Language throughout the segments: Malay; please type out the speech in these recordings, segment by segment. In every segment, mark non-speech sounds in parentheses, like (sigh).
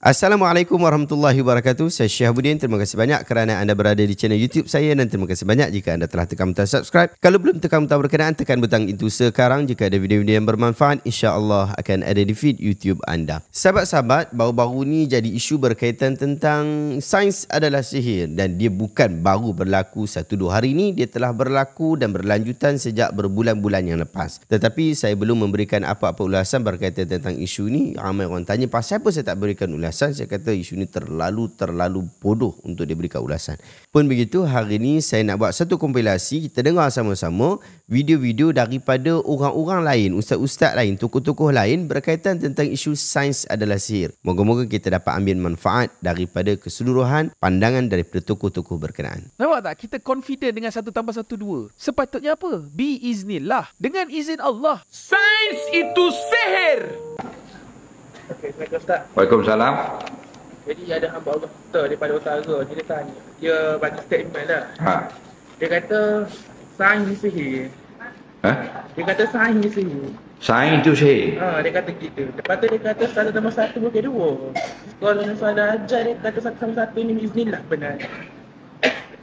Assalamualaikum warahmatullahi wabarakatuh. Saya Syah Budin. Terima kasih banyak kerana anda berada di channel YouTube saya dan terima kasih banyak jika anda telah tekan butang subscribe. Kalau belum tekan butang berkenaan, tekan butang itu sekarang jika ada video-video yang bermanfaat, insya-Allah akan ada di feed YouTube anda. Sahabat-sahabat, baru-baru ni jadi isu berkaitan tentang sains adalah sihir dan dia bukan baru berlaku satu dua hari ni, dia telah berlaku dan berlanjutan sejak berbulan-bulan yang lepas. Tetapi saya belum memberikan apa-apa ulasan berkaitan tentang isu ni. Ramai orang tanya pasal apa saya tak berikan ulasan ulasan saya kata isu ni terlalu terlalu bodoh untuk diberikan ulasan pun begitu hari ni saya nak buat satu kompilasi kita dengar sama-sama video-video daripada orang-orang lain ustaz-ustaz lain tokoh-tokoh lain berkaitan tentang isu sains adalah sihir moga-moga kita dapat ambil manfaat daripada keseluruhan pandangan daripada tokoh-tokoh berkenaan nampak tak kita confident dengan satu tambah satu dua sepatutnya apa bi iznillah dengan izin Allah sains itu sihir Ustaz. Waalaikumsalam. Jadi ada hamba Allah kita daripada utara ni dia tanya. Dia bagi statement lah. Ha. Dia kata sains ni sihir. Ha? Dia kata sains ni sihir. Sains tu sihir? Ha, dia kata gitu. Lepas tu dia kata salah nombor satu bukan dua. Kalau nombor salah ajar dia kata satu-satu ni biznillah benar.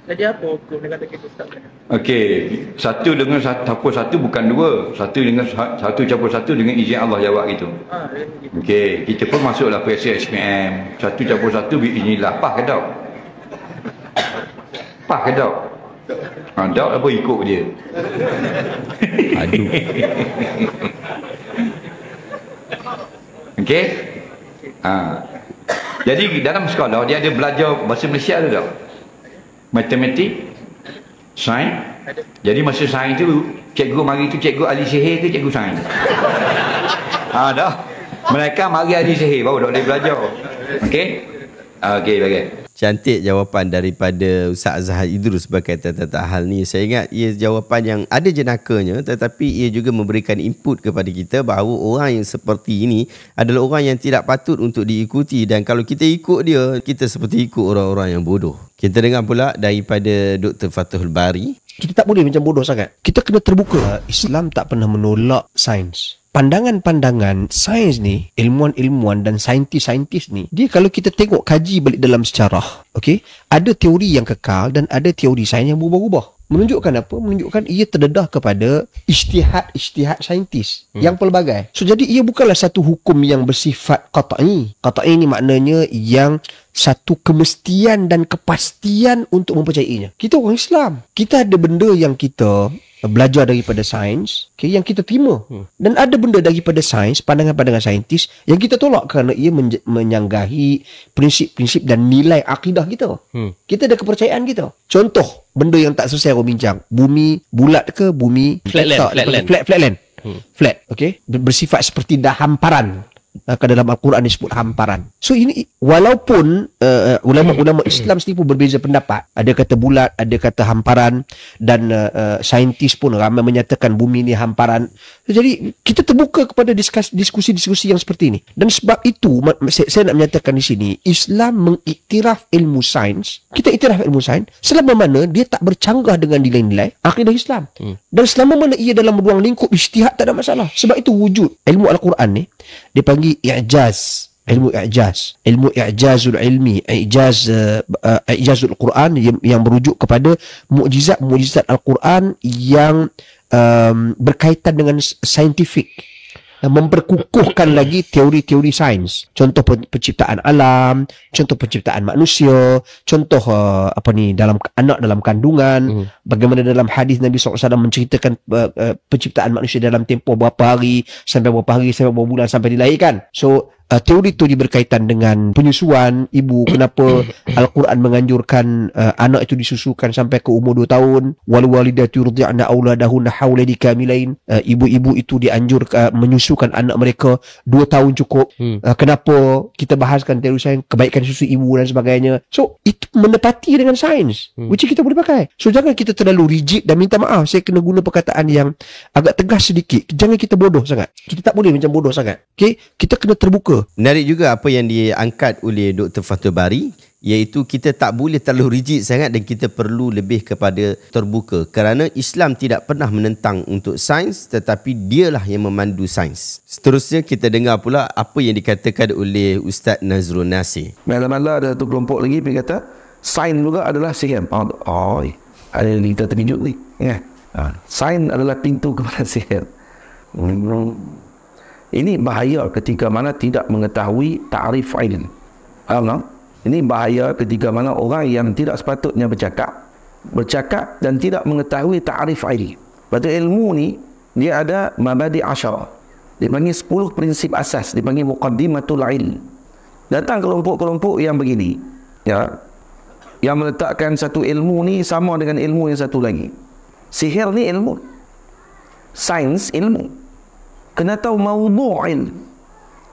Jadi apa hukum dia kata kita ustaz? Okey, satu dengan satu satu bukan dua. Satu dengan satu campur satu dengan izin Allah jawab gitu. Ah, ha, Okey, kita pun masuklah PSC SPM. Satu campur satu bi ini lapah ke tak? Pah ke tak? Ha, tak apa ikut dia. Aduh. (laughs) Okey? Ha. Jadi dalam sekolah dia ada belajar bahasa Malaysia tu tak? matematik sains jadi masa sains tu cikgu mari tu cikgu ahli sihir ke cikgu sains ha (laughs) dah mereka mari ahli sihir baru dah boleh belajar okey ah, okey bagai. okay cantik jawapan daripada Ustaz Azhar Idrus berkaitan tentang hal ni. Saya ingat ia jawapan yang ada jenakanya tetapi ia juga memberikan input kepada kita bahawa orang yang seperti ini adalah orang yang tidak patut untuk diikuti dan kalau kita ikut dia, kita seperti ikut orang-orang yang bodoh. Kita dengar pula daripada Dr. Fatul Bari. Kita tak boleh macam bodoh sangat. Kita kena terbuka. Islam tak pernah menolak sains pandangan-pandangan sains ni, ilmuan-ilmuan dan saintis-saintis ni, dia kalau kita tengok kaji balik dalam sejarah, okay, ada teori yang kekal dan ada teori sains yang berubah-ubah. Menunjukkan apa? Menunjukkan ia terdedah kepada Ijtihad-ijtihad saintis hmm. Yang pelbagai So jadi ia bukanlah satu hukum yang bersifat kata'i Kata'i ini maknanya yang Satu kemestian dan kepastian untuk mempercayainya Kita orang Islam Kita ada benda yang kita belajar daripada sains okay, yang kita terima hmm. dan ada benda daripada sains pandangan-pandangan saintis yang kita tolak kerana ia men- menyanggahi prinsip-prinsip dan nilai akidah kita hmm. kita ada kepercayaan kita contoh benda yang tak selesai aku bincang bumi bulat ke bumi flat flatland flat, flat land flat, flat hmm. flat okay? bersifat seperti dah hamparan ke dalam Al-Quran disebut hamparan. So ini walaupun uh, ulama-ulama (clears throat) Islam sendiri pun berbeza pendapat. Ada kata bulat, ada kata hamparan dan uh, uh, saintis pun ramai menyatakan bumi ini hamparan. Jadi kita terbuka kepada diskusi-diskusi yang seperti ini. Dan sebab itu saya, nak menyatakan di sini Islam mengiktiraf ilmu sains. Kita iktiraf ilmu sains selama mana dia tak bercanggah dengan nilai-nilai akidah Islam. Hmm. Dan selama mana ia dalam ruang lingkup ijtihad tak ada masalah. Sebab itu wujud ilmu Al-Quran ni dia lagi i'jaz ilmu i'jaz ilmu i'jazul ilmi i'jaz uh, uh, i'jazul quran yang, yang merujuk kepada mukjizat mukjizat al-Quran yang um, berkaitan dengan saintifik dan memperkukuhkan lagi teori-teori sains. Contoh penciptaan alam, contoh penciptaan manusia, contoh uh, apa ni dalam anak dalam kandungan, hmm. bagaimana dalam hadis Nabi SAW menceritakan uh, uh, penciptaan manusia dalam tempoh berapa hari, sampai berapa hari, sampai berapa bulan sampai dilahirkan. So uh, teori itu berkaitan dengan penyusuan ibu (coughs) kenapa Al-Quran menganjurkan uh, anak itu disusukan sampai ke umur 2 tahun wal walidatu yurdi'na auladahunna hawlaini kamilain uh, ibu-ibu itu dianjur uh, menyusukan anak mereka 2 tahun cukup hmm. uh, kenapa kita bahaskan teori sains kebaikan susu ibu dan sebagainya so itu menepati dengan sains hmm. which kita boleh pakai so jangan kita terlalu rigid dan minta maaf saya kena guna perkataan yang agak tegas sedikit jangan kita bodoh sangat kita tak boleh macam bodoh sangat okey kita kena terbuka Menarik juga apa yang diangkat oleh Dr. Fatul Bari iaitu kita tak boleh terlalu rigid sangat dan kita perlu lebih kepada terbuka kerana Islam tidak pernah menentang untuk sains tetapi dialah yang memandu sains. Seterusnya kita dengar pula apa yang dikatakan oleh Ustaz Nazrul Nasir. Malam-malam ada satu kelompok lagi yang kata sains juga adalah sihir. Oh, ada yang kita terkejut ni. Ya. Ah, sains adalah pintu kepada (laughs) sihir. Ini bahaya ketika mana tidak mengetahui ta'rif ilm. Faham Ini bahaya ketika mana orang yang tidak sepatutnya bercakap. Bercakap dan tidak mengetahui ta'rif ilm. Pada ilmu ni, dia ada mabadi asyara. Dia panggil 10 prinsip asas. Dia panggil muqaddimatul ilm. Datang kelompok-kelompok yang begini. Ya. Yang meletakkan satu ilmu ni sama dengan ilmu yang satu lagi. Sihir ni ilmu. Sains ilmu kena tahu maudhu'il.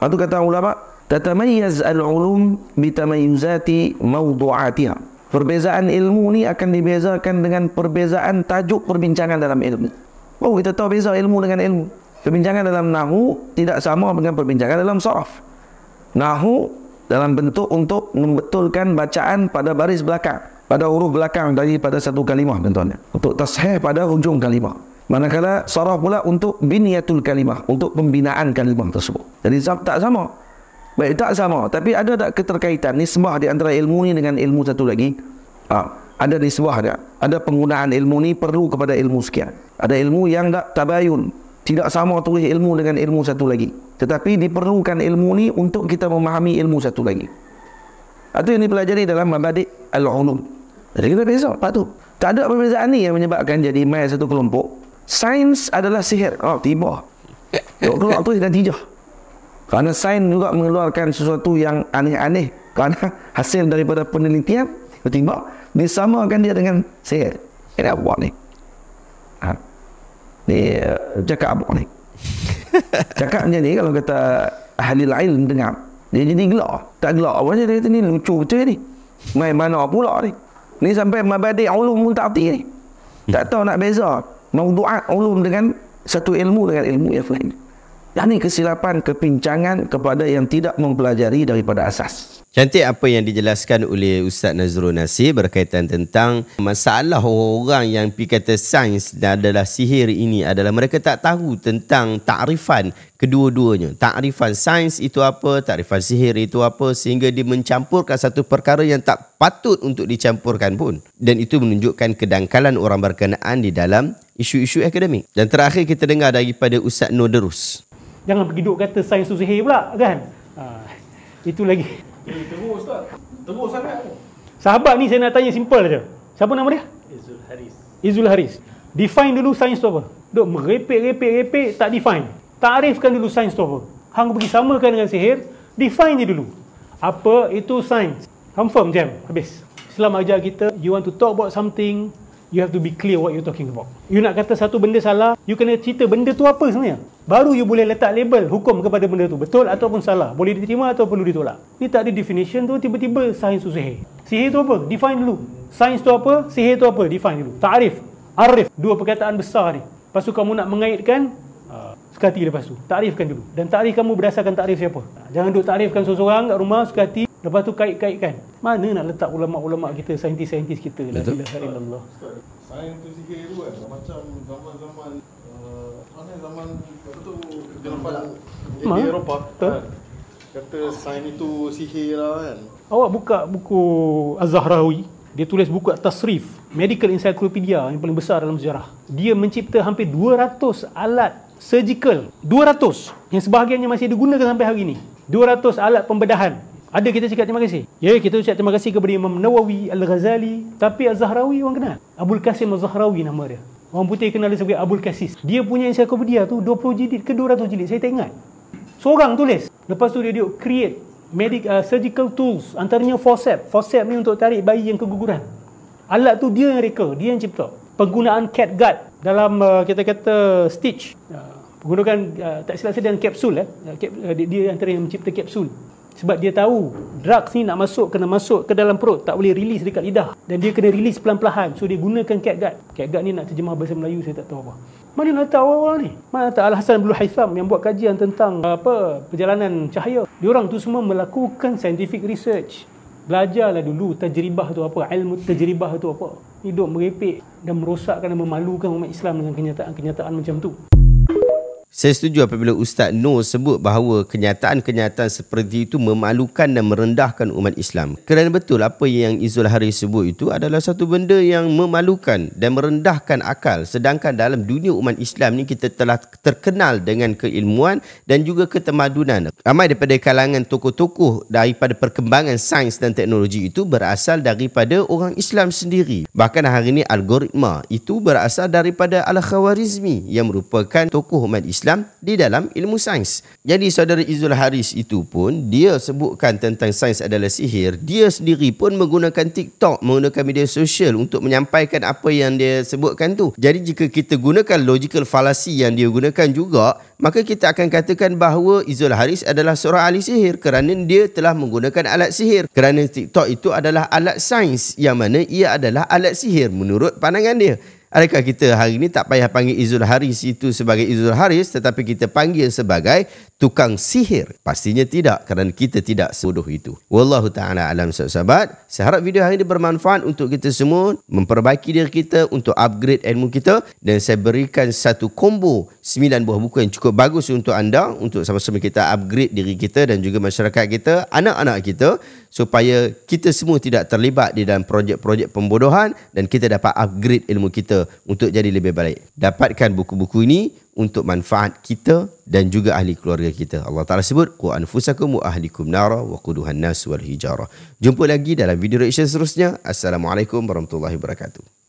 Itu kata ulama, tatamayyaz al-ulum bitamayyuzati maudhu'atiha. Perbezaan ilmu ni akan dibezakan dengan perbezaan tajuk perbincangan dalam ilmu. Oh, kita tahu beza ilmu dengan ilmu. Perbincangan dalam nahu tidak sama dengan perbincangan dalam sharaf. Nahu dalam bentuk untuk membetulkan bacaan pada baris belakang, pada huruf belakang daripada satu kalimah, tuan Untuk tasheh pada hujung kalimah. Manakala sarah pula untuk biniatul kalimah Untuk pembinaan kalimah tersebut Jadi tak sama Baik tak sama Tapi ada tak keterkaitan nisbah di antara ilmu ini dengan ilmu satu lagi ha, Ada nisbah dia Ada penggunaan ilmu ini perlu kepada ilmu sekian Ada ilmu yang tak tabayun Tidak sama tu ilmu dengan ilmu satu lagi Tetapi diperlukan ilmu ini untuk kita memahami ilmu satu lagi Atau yang dipelajari dalam mabadik al-unum Jadi kita beza patut tak ada perbezaan ni yang menyebabkan jadi mai satu kelompok Sains adalah sihir. Oh, tiba. Tok keluar tu dan tijah. Kerana sains juga mengeluarkan sesuatu yang aneh-aneh. Kerana hasil daripada penelitian, tiba-tiba disamakan dia dengan sihir. Ini apa ni? Ha? Ni eh, cakap apa ni? (laughs) Cakap macam ni kalau kata ahli lain dengar. Dia jadi gelak. Tak gelak. Apa dia kata ni lucu betul ni? Main mana pula ni? Ni sampai mabadi ulum pun tak ni. Tak tahu nak beza maudu'at ulum dengan satu ilmu dengan ilmu yang lain. Yang ini kesilapan, kepincangan kepada yang tidak mempelajari daripada asas. Cantik apa yang dijelaskan oleh Ustaz Nazrul Nasir berkaitan tentang masalah orang-orang yang pergi kata sains dan adalah sihir ini adalah mereka tak tahu tentang takrifan kedua-duanya. Takrifan sains itu apa, takrifan sihir itu apa sehingga dia mencampurkan satu perkara yang tak patut untuk dicampurkan pun. Dan itu menunjukkan kedangkalan orang berkenaan di dalam isu-isu akademik. Dan terakhir kita dengar daripada Ustaz derus. Jangan pergi duk kata sains tu sihir pula kan? Ha, itu lagi. Teruk Ustaz. Teruk sangat tu. Sahabat ni saya nak tanya simple je. Siapa nama dia? Izul Haris. Izul Haris. Define dulu sains tu apa? Duk merepek-repek-repek tak define. Tarifkan dulu sains tu apa. Hang pergi samakan dengan sihir. Define je dulu. Apa itu sains? Confirm jam. Habis. Selamat ajar kita, you want to talk about something, you have to be clear what you're talking about. You nak kata satu benda salah, you kena cerita benda tu apa sebenarnya. Baru you boleh letak label hukum kepada benda tu. Betul ataupun salah. Boleh diterima atau perlu ditolak. Ni tak ada definition tu, tiba-tiba sains tu sihir. Sihir tu apa? Define dulu. Sains tu apa? Sihir tu apa? Define dulu. Ta'rif. Arif. Dua perkataan besar ni. Lepas tu kamu nak mengaitkan, ah, sekati lepas tu. Ta'rifkan dulu. Dan ta'rif kamu berdasarkan ta'rif siapa? Jangan duduk ta'rifkan seorang kat rumah, sekati. Lepas tu kait-kaitkan. Mana nak letak ulama-ulama kita, saintis-saintis kita la ilaha illallah. Sains tu sikit tu kan macam zaman-zaman uh, mana zaman tu kita nampak Ma? di Eropah. Kan? Kata sains itu sihir lah kan. Awak buka buku Az-Zahrawi, dia tulis buku tasrif Medical Encyclopedia yang paling besar dalam sejarah. Dia mencipta hampir 200 alat surgical, 200 yang sebahagiannya masih digunakan sampai hari ini. 200 alat pembedahan ada kita cakap terima kasih. Ya, kita cakap terima kasih kepada Imam Nawawi Al-Ghazali. Tapi Az-Zahrawi orang kenal. Abul Qasim Az-Zahrawi nama dia. Orang putih kenal dia sebagai Abul Qasis. Dia punya encyclopedia tu 20 jilid ke 200 jilid. Saya tak ingat. Seorang tulis. Lepas tu dia duduk create medic, uh, surgical tools. Antaranya forcep, forcep ni untuk tarik bayi yang keguguran. Alat tu dia yang reka. Dia yang cipta. Penggunaan cat guard dalam uh, kita kata stitch. Uh, menggunakan uh, tak silap saya dengan kapsul eh. Uh, kap, uh, dia, dia antara yang mencipta kapsul sebab dia tahu drugs ni nak masuk kena masuk ke dalam perut tak boleh release dekat lidah dan dia kena release pelan-pelan so dia gunakan cat guard ni nak terjemah bahasa Melayu saya tak tahu apa mana nak tahu orang ni mana tak Al-Hassan Abdul Haitham yang buat kajian tentang uh, apa perjalanan cahaya Orang tu semua melakukan scientific research belajarlah dulu tajribah tu apa ilmu tajribah tu apa hidup merepek dan merosakkan dan memalukan umat Islam dengan kenyataan-kenyataan macam tu saya setuju apabila Ustaz Noor sebut bahawa kenyataan-kenyataan seperti itu memalukan dan merendahkan umat Islam. Kerana betul apa yang Izul Hari sebut itu adalah satu benda yang memalukan dan merendahkan akal. Sedangkan dalam dunia umat Islam ni kita telah terkenal dengan keilmuan dan juga ketemadunan. Ramai daripada kalangan tokoh-tokoh daripada perkembangan sains dan teknologi itu berasal daripada orang Islam sendiri. Bahkan hari ini algoritma itu berasal daripada Al-Khawarizmi yang merupakan tokoh umat Islam. Islam di dalam ilmu sains. Jadi saudara Izul Haris itu pun dia sebutkan tentang sains adalah sihir. Dia sendiri pun menggunakan TikTok, menggunakan media sosial untuk menyampaikan apa yang dia sebutkan tu. Jadi jika kita gunakan logical fallacy yang dia gunakan juga, maka kita akan katakan bahawa Izul Haris adalah seorang ahli sihir kerana dia telah menggunakan alat sihir. Kerana TikTok itu adalah alat sains yang mana ia adalah alat sihir menurut pandangan dia. Adakah kita hari ini tak payah panggil Izul Haris itu sebagai Izul Haris tetapi kita panggil sebagai tukang sihir? Pastinya tidak kerana kita tidak sebodoh itu. Wallahu ta'ala alam sahabat. Saya harap video hari ini bermanfaat untuk kita semua memperbaiki diri kita untuk upgrade ilmu kita dan saya berikan satu combo sembilan buah buku yang cukup bagus untuk anda untuk sama-sama kita upgrade diri kita dan juga masyarakat kita, anak-anak kita supaya kita semua tidak terlibat di dalam projek-projek pembodohan dan kita dapat upgrade ilmu kita untuk jadi lebih baik. Dapatkan buku-buku ini untuk manfaat kita dan juga ahli keluarga kita. Allah Taala sebut qu anfusakum wa ahlikum nara wa quduhan nas wal hijarah. Jumpa lagi dalam video reaction seterusnya. Assalamualaikum warahmatullahi wabarakatuh.